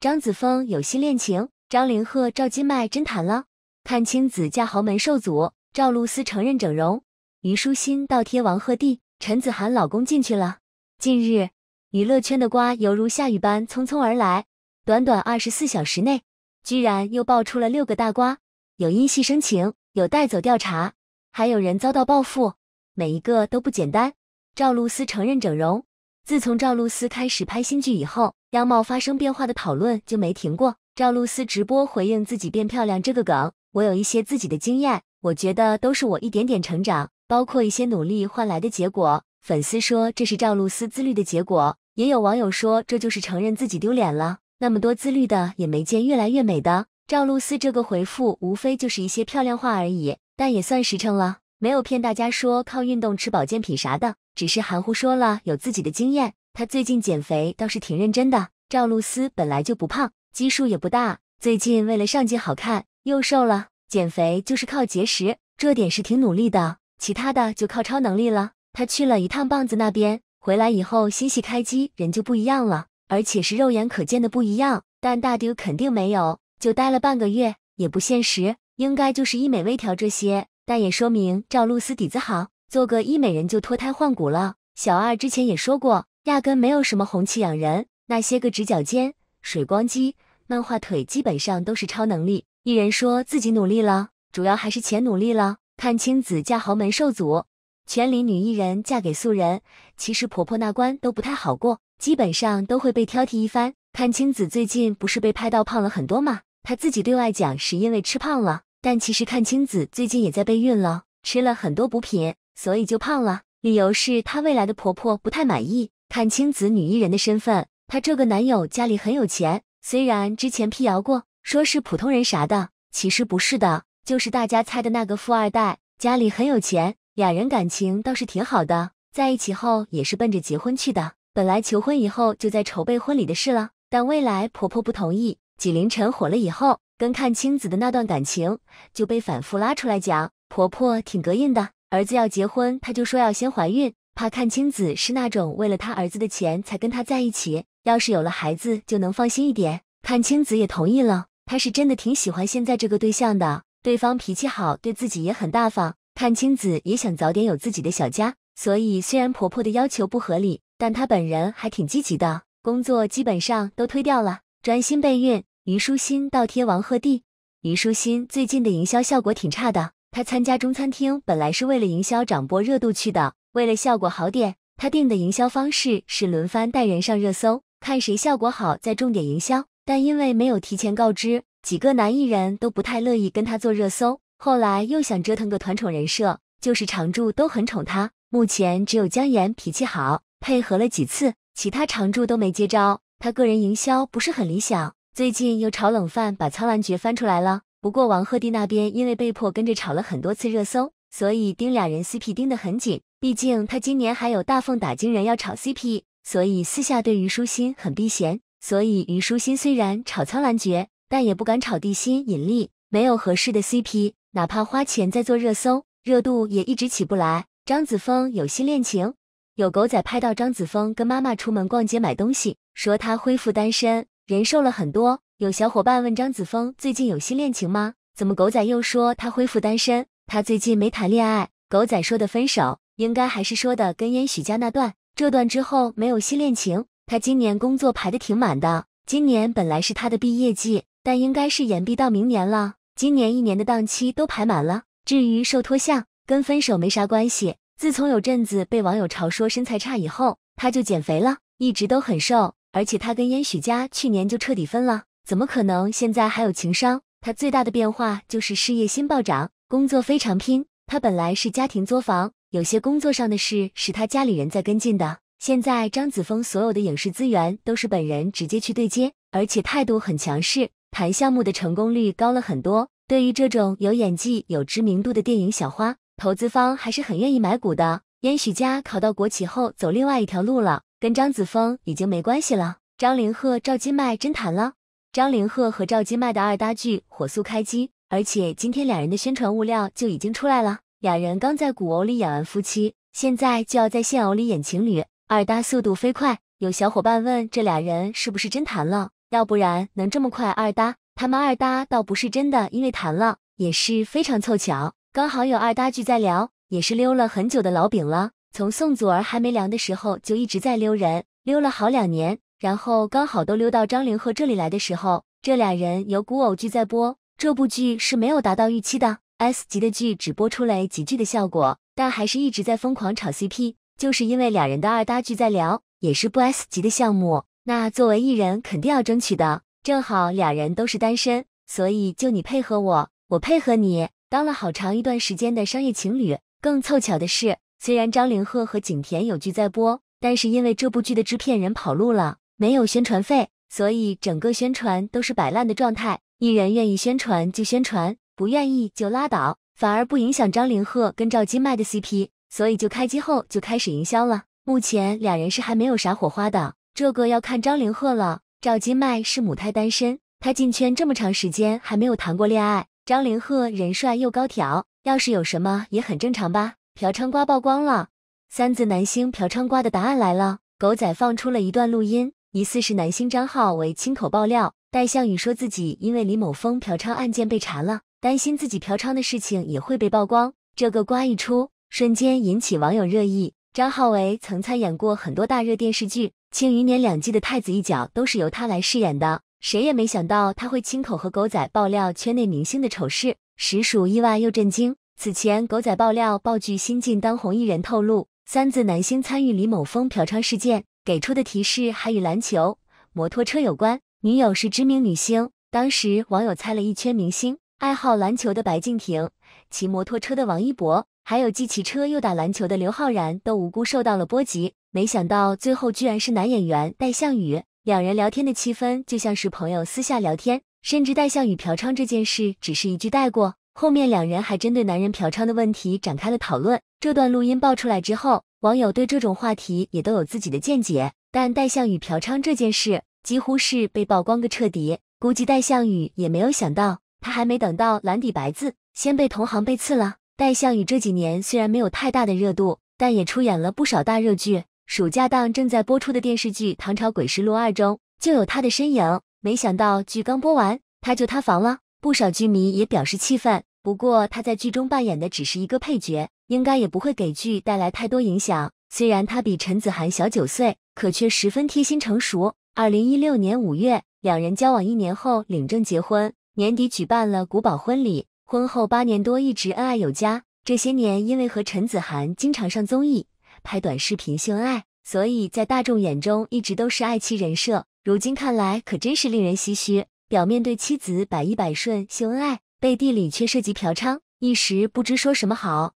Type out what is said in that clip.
张子枫有新恋情，张凌赫、赵今麦真谈了；阚清子嫁豪门受阻，赵露思承认整容，虞书欣倒贴王鹤棣，陈子涵老公进去了。近日，娱乐圈的瓜犹如下雨般匆匆而来，短短二十四小时内，居然又爆出了六个大瓜，有因戏生情，有带走调查，还有人遭到报复，每一个都不简单。赵露思承认整容。自从赵露思开始拍新剧以后，样貌发生变化的讨论就没停过。赵露思直播回应自己变漂亮这个梗，我有一些自己的经验，我觉得都是我一点点成长，包括一些努力换来的结果。粉丝说这是赵露思自律的结果，也有网友说这就是承认自己丢脸了。那么多自律的也没见越来越美的。赵露思这个回复无非就是一些漂亮话而已，但也算实诚了。没有骗大家说靠运动吃保健品啥的，只是含糊说了有自己的经验。他最近减肥倒是挺认真的。赵露思本来就不胖，基数也不大，最近为了上镜好看又瘦了，减肥就是靠节食，这点是挺努力的。其他的就靠超能力了。他去了一趟棒子那边，回来以后心系开机，人就不一样了，而且是肉眼可见的不一样。但大丢肯定没有，就待了半个月也不现实，应该就是医美微调这些。那也说明赵露思底子好，做个医美人就脱胎换骨了。小二之前也说过，压根没有什么红气养人，那些个直角肩、水光肌、漫画腿，基本上都是超能力。艺人说自己努力了，主要还是钱努力了。阚清子嫁豪门受阻，全里女艺人嫁给素人，其实婆婆那关都不太好过，基本上都会被挑剔一番。阚清子最近不是被拍到胖了很多吗？她自己对外讲是因为吃胖了。但其实，阚清子最近也在备孕了，吃了很多补品，所以就胖了。理由是她未来的婆婆不太满意。阚清子女艺人的身份，她这个男友家里很有钱。虽然之前辟谣过，说是普通人啥的，其实不是的，就是大家猜的那个富二代，家里很有钱。俩人感情倒是挺好的，在一起后也是奔着结婚去的。本来求婚以后就在筹备婚礼的事了，但未来婆婆不同意。纪凌晨火了以后。跟看青子的那段感情就被反复拉出来讲，婆婆挺膈应的。儿子要结婚，她就说要先怀孕，怕看青子是那种为了他儿子的钱才跟他在一起，要是有了孩子就能放心一点。看青子也同意了，她是真的挺喜欢现在这个对象的，对方脾气好，对自己也很大方。看青子也想早点有自己的小家，所以虽然婆婆的要求不合理，但她本人还挺积极的，工作基本上都推掉了，专心备孕。虞书欣倒贴王鹤棣，虞书欣最近的营销效果挺差的。她参加中餐厅本来是为了营销涨播热度去的，为了效果好点，她定的营销方式是轮番带人上热搜，看谁效果好再重点营销。但因为没有提前告知，几个男艺人都不太乐意跟她做热搜。后来又想折腾个团宠人设，就是常驻都很宠她。目前只有姜妍脾气好，配合了几次，其他常驻都没接招。她个人营销不是很理想。最近又炒冷饭，把《苍兰诀》翻出来了。不过王鹤棣那边因为被迫跟着炒了很多次热搜，所以盯俩人 CP 盯得很紧。毕竟他今年还有大奉打金人要炒 CP，所以私下对虞书欣很避嫌。所以虞书欣虽然炒《苍兰诀》，但也不敢炒《地心引力》，没有合适的 CP，哪怕花钱在做热搜，热度也一直起不来。张子枫有新恋情，有狗仔拍到张子枫跟妈妈出门逛街买东西，说她恢复单身。人瘦了很多。有小伙伴问张子枫最近有新恋情吗？怎么狗仔又说他恢复单身？他最近没谈恋爱。狗仔说的分手，应该还是说的跟烟许家那段。这段之后没有新恋情。他今年工作排的挺满的。今年本来是他的毕业季，但应该是延毕到明年了。今年一年的档期都排满了。至于瘦脱相，跟分手没啥关系。自从有阵子被网友嘲说身材差以后，他就减肥了，一直都很瘦。而且他跟燕许佳去年就彻底分了，怎么可能现在还有情商？他最大的变化就是事业心暴涨，工作非常拼。他本来是家庭作坊，有些工作上的事是他家里人在跟进的。现在张子枫所有的影视资源都是本人直接去对接，而且态度很强势，谈项目的成功率高了很多。对于这种有演技、有知名度的电影小花，投资方还是很愿意买股的。燕许佳考到国企后走另外一条路了。跟张子枫已经没关系了。张凌赫、赵金麦真谈了。张凌赫和赵金麦的二搭剧火速开机，而且今天俩人的宣传物料就已经出来了。俩人刚在古偶里演完夫妻，现在就要在现偶里演情侣，二搭速度飞快。有小伙伴问这俩人是不是真谈了？要不然能这么快二搭？他们二搭倒不是真的，因为谈了也是非常凑巧，刚好有二搭剧在聊，也是溜了很久的老饼了。从宋祖儿还没凉的时候就一直在溜人，溜了好两年，然后刚好都溜到张凌赫这里来的时候，这俩人有古偶剧在播，这部剧是没有达到预期的 S 级的剧，只播出来几剧的效果，但还是一直在疯狂炒 CP，就是因为俩人的二搭剧在聊，也是不 S 级的项目，那作为艺人肯定要争取的。正好俩人都是单身，所以就你配合我，我配合你，当了好长一段时间的商业情侣。更凑巧的是。虽然张凌赫和景甜有剧在播，但是因为这部剧的制片人跑路了，没有宣传费，所以整个宣传都是摆烂的状态。艺人愿意宣传就宣传，不愿意就拉倒，反而不影响张凌赫跟赵今麦的 CP，所以就开机后就开始营销了。目前两人是还没有啥火花的，这个要看张凌赫了。赵今麦是母胎单身，她进圈这么长时间还没有谈过恋爱。张凌赫人帅又高挑，要是有什么也很正常吧。嫖娼瓜曝光了，三字男星嫖娼瓜的答案来了。狗仔放出了一段录音，疑似是男星张浩为亲口爆料。戴向宇说自己因为李某峰嫖娼案件被查了，担心自己嫖娼的事情也会被曝光。这个瓜一出，瞬间引起网友热议。张浩为曾参演过很多大热电视剧，《庆余年》两季的太子一角都是由他来饰演的。谁也没想到他会亲口和狗仔爆料圈内明星的丑事，实属意外又震惊。此前，狗仔爆料，爆剧新晋当红艺人透露，三字男星参与李某峰嫖娼事件，给出的提示还与篮球、摩托车有关。女友是知名女星。当时，网友猜了一圈明星，爱好篮球的白敬亭，骑摩托车的王一博，还有既骑车又打篮球的刘昊然，都无辜受到了波及。没想到最后居然是男演员戴向宇。两人聊天的气氛就像是朋友私下聊天，甚至戴向宇嫖娼这件事只是一句带过。后面两人还针对男人嫖娼的问题展开了讨论。这段录音爆出来之后，网友对这种话题也都有自己的见解。但戴向宇嫖娼这件事几乎是被曝光个彻底，估计戴向宇也没有想到，他还没等到蓝底白字，先被同行背刺了。戴向宇这几年虽然没有太大的热度，但也出演了不少大热剧。暑假档正在播出的电视剧《唐朝诡事录二》中就有他的身影。没想到剧刚播完，他就塌房了。不少剧迷也表示气愤，不过他在剧中扮演的只是一个配角，应该也不会给剧带来太多影响。虽然他比陈子涵小九岁，可却十分贴心成熟。二零一六年五月，两人交往一年后领证结婚，年底举办了古堡婚礼。婚后八年多一直恩爱有加，这些年因为和陈子涵经常上综艺、拍短视频秀恩爱，所以在大众眼中一直都是“爱妻”人设。如今看来，可真是令人唏嘘。表面对妻子百依百顺，秀恩爱，背地里却涉及嫖娼，一时不知说什么好。